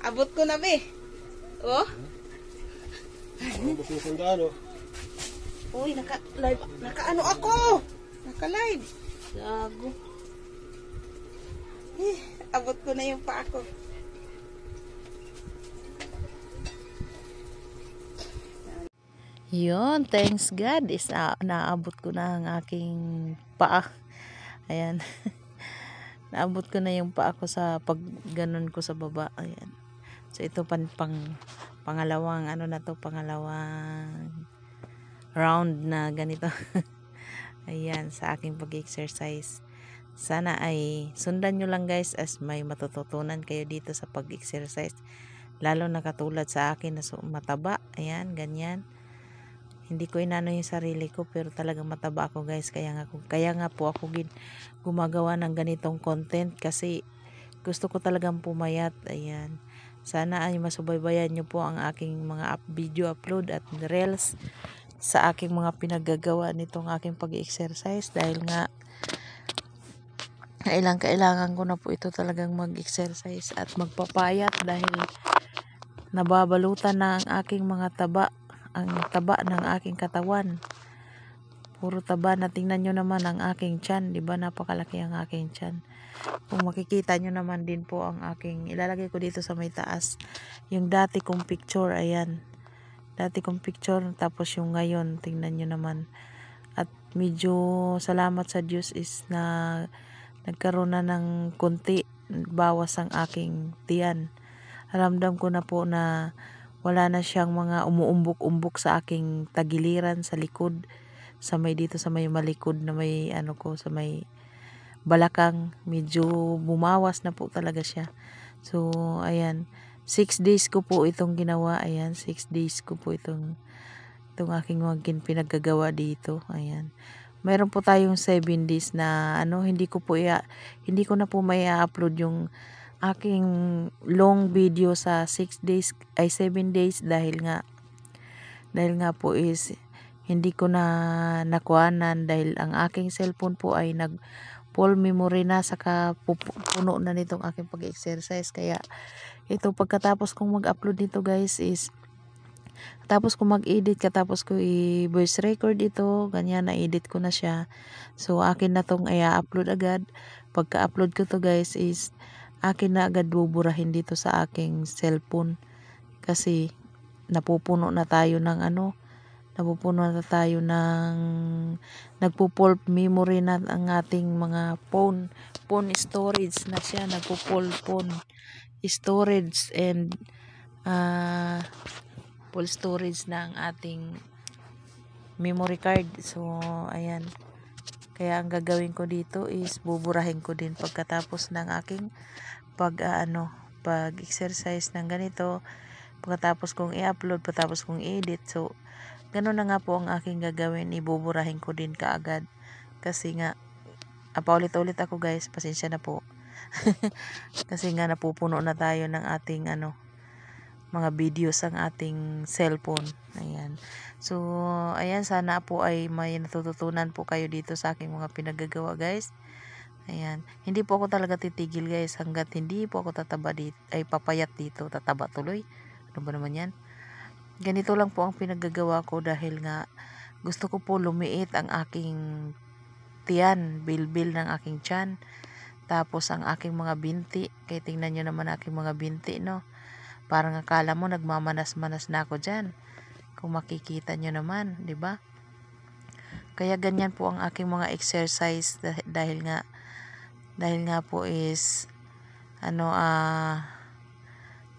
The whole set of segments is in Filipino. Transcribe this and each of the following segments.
Abot ko na be. Oh. Ano ba ano? Uy, naka live, naka ano ako? Naka live. Gago. Eh, abot ko na yung pa ako. Yun, thanks God is uh, naabot ko na ang aking paa. Ayan. naabot ko na yung paa ko sa pag ko sa baba. Ayan ito pan, pang, pangalawang, ano na to, pangalawang round na ganito. Ayan, sa aking pag-exercise. Sana ay sundan nyo lang guys as may matututunan kayo dito sa pag-exercise. Lalo na katulad sa akin na mataba. Ayan, ganyan. Hindi ko inano yung sarili ko pero talagang mataba ako guys. Kaya nga, kaya nga po ako gin, gumagawa ng ganitong content kasi gusto ko talagang pumayat. Ayan. Sana ay masubaybayan nyo po ang aking mga up video upload at reels sa aking mga pinagagawa nitong aking pag-exercise dahil nga kailang kailangan ko na po ito talagang mag-exercise at magpapayat dahil nababalutan na ang aking mga taba ang taba ng aking katawan puro taba na tingnan nyo naman ang aking chan di ba napakalaki ang aking chan kung makikita nyo naman din po ang aking ilalagay ko dito sa may taas yung dati kong picture ayan dati kong picture tapos yung ngayon tingnan nyo naman at medyo salamat sa Diyos is na nagkaroon na ng kunti bawas ang aking tiyan ramdam ko na po na wala na siyang mga umuumbok-umbok sa aking tagiliran sa likod sa may dito sa may malikod na may ano ko sa may balakang medyo bumawas na po talaga siya so ayan 6 days ko po itong ginawa ayan 6 days ko po itong itong aking wagin pinaggagawa dito ayan mayroon po tayong 7 days na ano hindi ko po iya, hindi ko na po may upload yung aking long video sa 6 days ay 7 days dahil nga dahil nga po is hindi ko na nakuanan dahil ang aking cellphone po ay nag full memory na saka puno na nitong aking pag-exercise kaya ito pagkatapos kong mag-upload nito guys is tapos ko mag-edit katapos ko i-voice record ito ganyan na-edit ko na siya so akin na tong i-upload agad pagka-upload ko to guys is akin na agad buburahin dito sa aking cellphone kasi napupuno na tayo ng ano napupuno na tayo ng nagpupulp memory na ang ating mga phone phone storage na siya nagpupulp phone storage and uh, full storage na ang ating memory card so ayan kaya ang gagawin ko dito is buburahin ko din pagkatapos ng aking pag uh, ano pag exercise ng ganito pagkatapos kong i-upload pagkatapos kong i-edit so Ganun na nga po ang aking gagawin. Ibuburahin ko din kaagad. Kasi nga, paulit-ulit ako guys. Pasensya na po. kasi nga napupuno na tayo ng ating ano, mga videos ang ating cellphone. Ayan. So, ayan, sana po ay may natututunan po kayo dito sa aking mga pinagagawa, guys. Ayan. Hindi po ako talaga titigil, guys, hanggat hindi po ako tataba dito, ay papayat dito, tataba tuloy. Ano ba naman yan? ganito lang po ang pinaggagawa ko dahil nga gusto ko po lumiit ang aking tiyan, bilbil ng aking tiyan. Tapos ang aking mga binti, kaya tingnan nyo naman aking mga binti, no? Parang akala mo nagmamanas-manas na ako dyan. Kung makikita nyo naman, di ba? Kaya ganyan po ang aking mga exercise dahil nga dahil nga po is ano ah uh,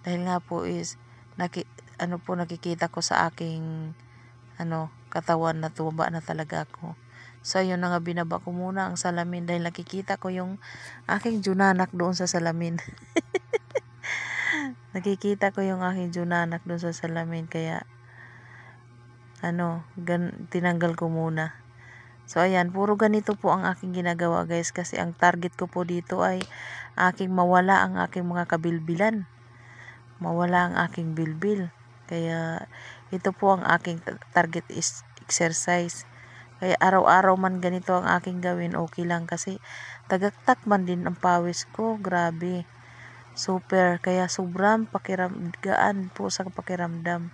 dahil nga po is naki, ano po nakikita ko sa aking ano, katawan na tumaba na talaga ako. So, ayun na nga, binaba ko muna ang salamin dahil nakikita ko yung aking junanak doon sa salamin. nakikita ko yung aking junanak doon sa salamin, kaya ano, gan tinanggal ko muna. So, ayan, puro ganito po ang aking ginagawa guys kasi ang target ko po dito ay aking mawala ang aking mga kabilbilan. Mawala ang aking bilbil. Kaya ito po ang aking target is exercise. Kaya araw-araw man ganito ang aking gawin, okay lang kasi tagaktak man din ang pawis ko, grabe. Super, kaya sobrang pakiramgaan po sa pakiramdam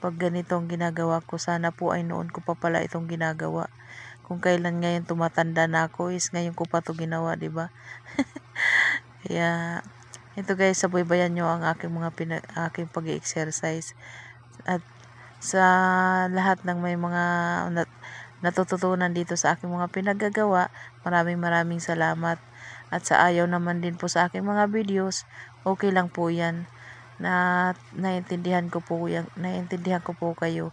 pag ganito ang ginagawa ko. Sana po ay noon ko pa pala itong ginagawa. Kung kailan ngayon tumatanda na ako is ngayon ko pa to ginawa, di ba? kaya ito guys, sabay-bayan nyo ang aking mga pinag, aking pag-exercise. At sa lahat ng may mga nat natututunan dito sa aking mga pinagagawa, maraming maraming salamat. At sa ayaw naman din po sa aking mga videos, okay lang po yan. Na naintindihan ko po yung naintindihan ko po kayo.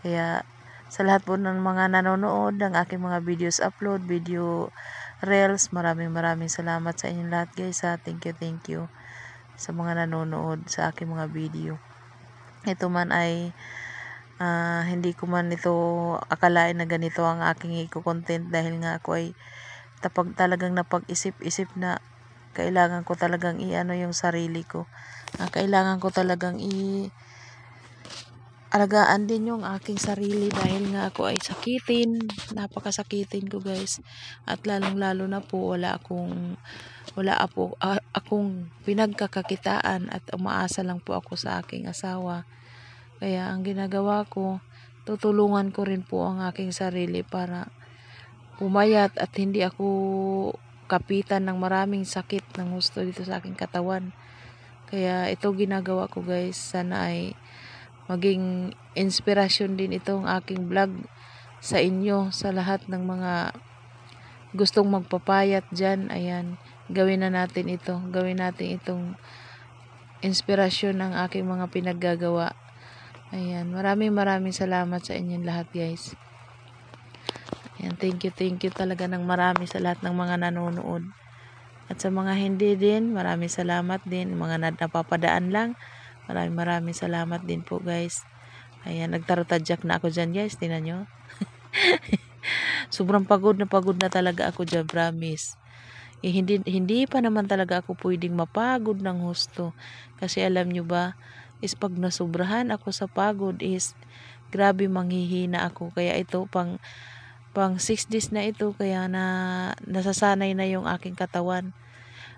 Kaya sa lahat po ng mga nanonood ng aking mga videos upload, video reels, maraming maraming salamat sa inyo lahat guys. Ha? Thank you, thank you sa mga nanonood sa aking mga video. Ito man ay uh, hindi ko man ito akalain na ganito ang aking i-content dahil nga ako ay tapag talagang napag-isip-isip na kailangan ko talagang i-ano yung sarili ko. Uh, kailangan ko talagang i- alagaan din yung aking sarili dahil nga ako ay sakitin napakasakitin ko guys at lalong lalo na po wala akong wala po uh, akong pinagkakakitaan at umaasa lang po ako sa aking asawa kaya ang ginagawa ko tutulungan ko rin po ang aking sarili para pumayat at hindi ako kapitan ng maraming sakit ng gusto dito sa aking katawan kaya ito ginagawa ko guys sana ay maging inspirasyon din itong aking vlog sa inyo sa lahat ng mga gustong magpapayat dyan ayan gawin na natin ito gawin natin itong inspirasyon ng aking mga pinaggagawa ayan maraming maraming salamat sa inyong lahat guys ayan thank you thank you talaga ng marami sa lahat ng mga nanonood at sa mga hindi din maraming salamat din mga napapadaan lang Maraming maraming salamat din po guys. Ayan, nagtaratadyak na ako dyan guys. Tingnan nyo. Sobrang pagod na pagod na talaga ako dyan, promise. Eh, hindi, hindi pa naman talaga ako pwedeng mapagod ng husto. Kasi alam nyo ba, is pag nasubrahan ako sa pagod is grabe manghihina ako. Kaya ito pang pang 6 days na ito kaya na nasasanay na yung aking katawan.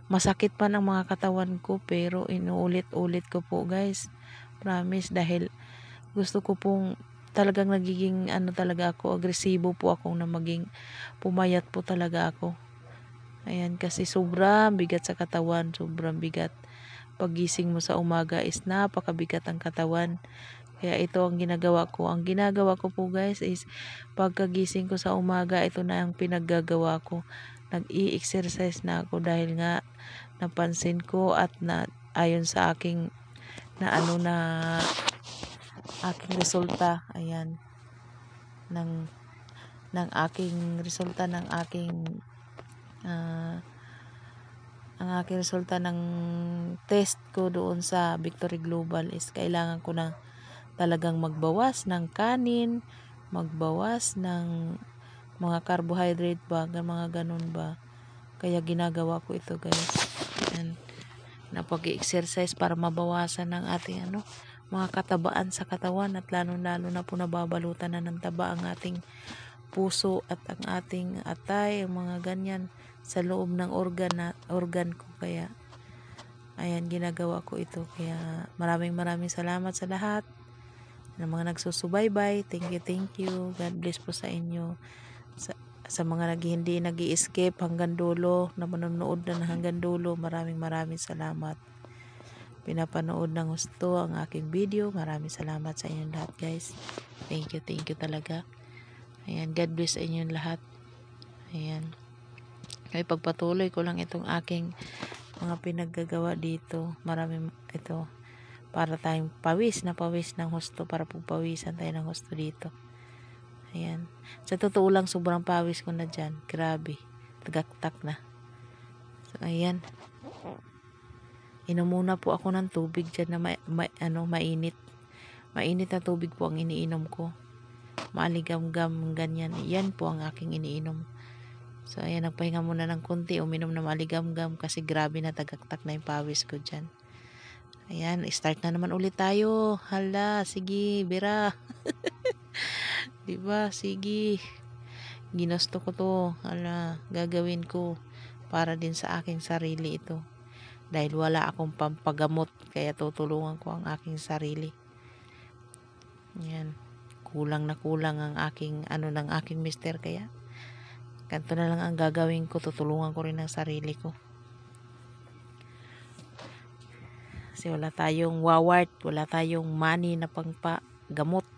Masakit pa ng mga katawan ko pero inuulit-ulit ko po guys. Promise dahil gusto ko pong talagang nagiging ano talaga ako, agresibo po ako na maging pumayat po talaga ako. Ayan, kasi sobrang bigat sa katawan, sobrang bigat. Pagising mo sa umaga is napakabigat ang katawan. Kaya ito ang ginagawa ko. Ang ginagawa ko po guys is pagkagising ko sa umaga, ito na ang pinaggagawa ko nag-i-exercise na ako dahil nga napansin ko at na ayon sa aking na ano na aking resulta ayan ng ng aking resulta ng aking uh, ang aking resulta ng test ko doon sa Victory Global is kailangan ko na talagang magbawas ng kanin magbawas ng mga carbohydrate ba, mga ganun ba. Kaya ginagawa ko ito guys. And napag-exercise para mabawasan ng ating ano, mga katabaan sa katawan at lalo-lalo na po nababalutan na ng taba ang ating puso at ang ating atay, ang mga ganyan sa loob ng organ, na, organ ko kaya ayan ginagawa ko ito kaya maraming maraming salamat sa lahat ng mga nagsusubaybay thank you thank you God bless po sa inyo sa mga nag, hindi nag skip hanggang dulo, na manonood na hanggang dulo, maraming maraming salamat. Pinapanood ng gusto ang aking video. Maraming salamat sa inyong lahat guys. Thank you, thank you talaga. Ayan, God bless sa inyong lahat. Ayan. Ay pagpatuloy ko lang itong aking mga pinaggagawa dito. Maraming ito para tayong pawis na pawis ng husto para pagpawisan tayo ng husto dito. Ayan. Sa totoo lang, sobrang pawis ko na dyan. Grabe. Tagaktak na. So, ayan. Inom muna po ako ng tubig dyan na ma ma ano, mainit. Mainit na tubig po ang iniinom ko. Maligam-gam, ganyan. Yan po ang aking iniinom. So, ayan, nagpahinga muna ng konti. Uminom na maligam-gam kasi grabe na tagaktak na yung pawis ko dyan. Ayan, start na naman ulit tayo. Hala, sige, bira. 'Di ba? Sige. Ginasto ko 'to. Ala, gagawin ko para din sa aking sarili ito. Dahil wala akong pampagamot, kaya tutulungan ko ang aking sarili. Yan. Kulang na kulang ang aking ano ng aking mister kaya kanto na lang ang gagawin ko, tutulungan ko rin ang sarili ko. Kasi wala tayong wawart, wala tayong money na pangpagamot. gamot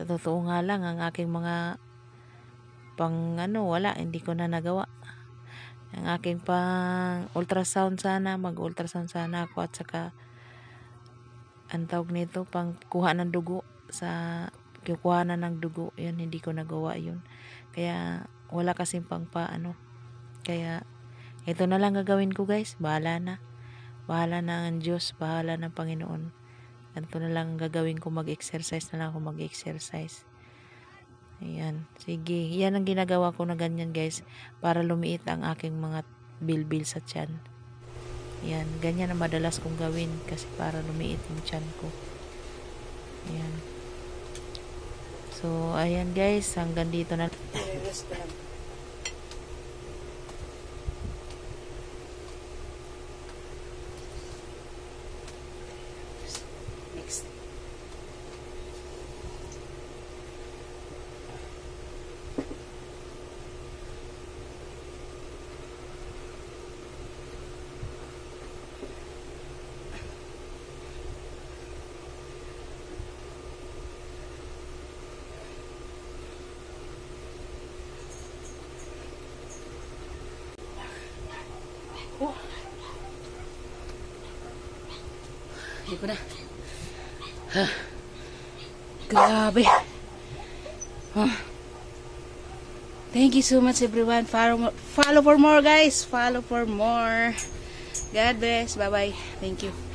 sa totoo nga lang, ang aking mga pang ano, wala, hindi ko na nagawa. Ang aking pang ultrasound sana, mag-ultrasound sana ako at saka ang tawag nito, pang kuha ng dugo sa kukuha na ng dugo. Yun, hindi ko nagawa yun. Kaya, wala kasi pang pa ano Kaya, ito na lang gagawin ko guys. Bahala na. Bahala na ang Diyos. Bahala na Panginoon ganito na lang gagawin ko mag-exercise na lang ako mag-exercise ayan, sige yan ang ginagawa ko na ganyan guys para lumiit ang aking mga bilbil sa tiyan ayan, ganyan ang madalas kong gawin kasi para lumiit yung tiyan ko ayan so ayan guys hanggang dito na Naku. Oh. Hindi ko na. Ha. Grabe. Huh. Thank you so much everyone. Follow, follow for more guys. Follow for more. God bless. Bye-bye. Thank you.